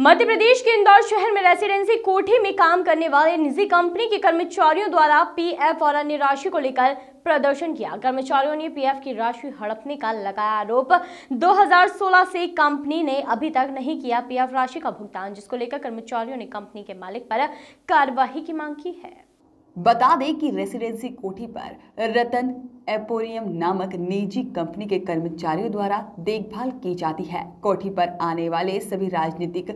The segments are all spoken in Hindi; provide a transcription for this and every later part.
मध्य प्रदेश के इंदौर शहर में रेसिडेंसी कोठी में काम करने वाले निजी कंपनी के कर्मचारियों द्वारा पीएफ और अन्य राशि को लेकर प्रदर्शन किया कर्मचारियों ने पीएफ की राशि हड़पने का लगाया आरोप 2016 से कंपनी ने अभी तक नहीं किया पीएफ राशि का भुगतान जिसको लेकर कर्मचारियों ने कंपनी के मालिक पर कार्यवाही की मांग की है बता दें कि रेसिडेंसी कोठी पर रतन एपोरियम नामक निजी कंपनी के कर्मचारियों द्वारा देखभाल की जाती है कोठी पर आने वाले सभी राजनीतिक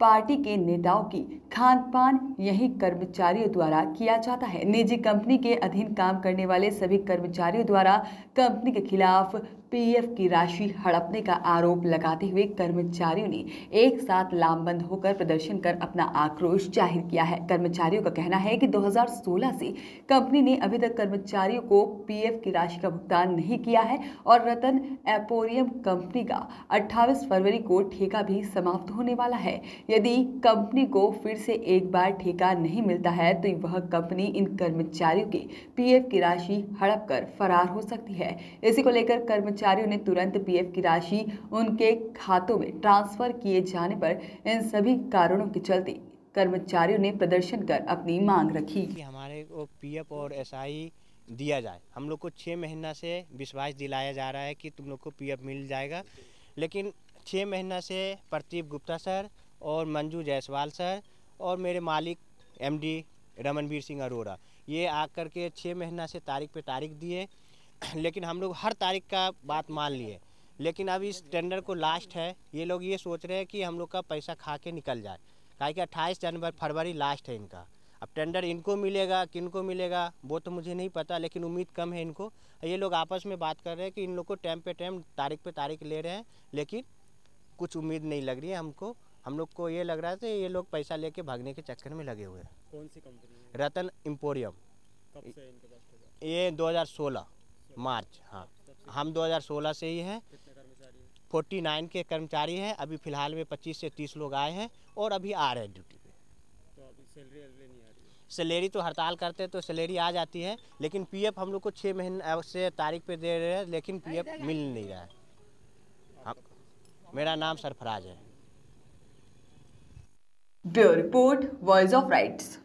पार्टी के नेताओं की खान पान यही कर्मचारियों द्वारा किया जाता है निजी कंपनी के अधीन काम करने वाले सभी कर्मचारियों द्वारा कंपनी के खिलाफ पीएफ की राशि हड़पने का आरोप लगाते हुए कर्मचारियों ने एक साथ लामबंद होकर प्रदर्शन कर अपना आक्रोश जाहिर किया है कर्मचारियों का कहना है कि 2016 से कंपनी ने अभी तक कर्मचारियों को पीएफ की राशि का भुगतान नहीं किया है और रतन एपोरियम कंपनी का 28 फरवरी को ठेका भी समाप्त होने वाला है यदि कंपनी को फिर से एक बार ठेका नहीं मिलता है तो वह कंपनी इन कर्मचारियों के पी की राशि हड़प कर फरार हो सकती है इसी को लेकर कर्मचारी कर्मचारियों ने तुरंत पीएफ की राशि उनके खातों में ट्रांसफर किए जाने पर इन सभी कारणों के चलते कर्मचारियों ने प्रदर्शन कर अपनी मांग रखी कि हमारे को पीएफ और एसआई दिया जाए हम लोग को छः महीना से विश्वास दिलाया जा रहा है कि तुम लोग को पीएफ मिल जाएगा लेकिन छः महीना से प्रतीप गुप्ता सर और मंजू जायसवाल सर और मेरे मालिक एमडी रमनवीर सिंह अरोड़ा ये आकर के छः महीना से तारीख पे तारीख दिए लेकिन हम लोग हर तारीख का बात मान लिए लेकिन अब इस टेंडर को लास्ट है ये लोग ये सोच रहे हैं कि हम लोग का पैसा खा के निकल जाए का कि अट्ठाईस जनवरी फरवरी लास्ट है इनका अब टेंडर इनको मिलेगा किन को मिलेगा वो तो मुझे नहीं पता लेकिन उम्मीद कम है इनको ये लोग आपस में बात कर रहे हैं कि इन लोग को टाइम पे टाइम तारीख पे तारीख ले रहे हैं लेकिन कुछ उम्मीद नहीं लग रही है हमको हम लोग को ये लग रहा है ये लोग पैसा लेके भागने के चक्कर में लगे हुए हैं कौन सी कंपनी रतन एम्पोरियम ये दो हज़ार सोलह मार्च हाँ हम 2016 से ही हैं फोर्टी नाइन के कर्मचारी हैं अभी फ़िलहाल में 25 से 30 लोग आए हैं और अभी आ रहे हैं ड्यूटी पे तो अभी सैलरी नहीं आ रही सैलरी तो हड़ताल करते हैं तो सैलरी आ जाती है लेकिन पीएफ हम लोग को छः महीने से तारीख पे दे रहे हैं लेकिन पीएफ मिल नहीं रहा है हम, मेरा नाम सरफराज है bureau report voice of rights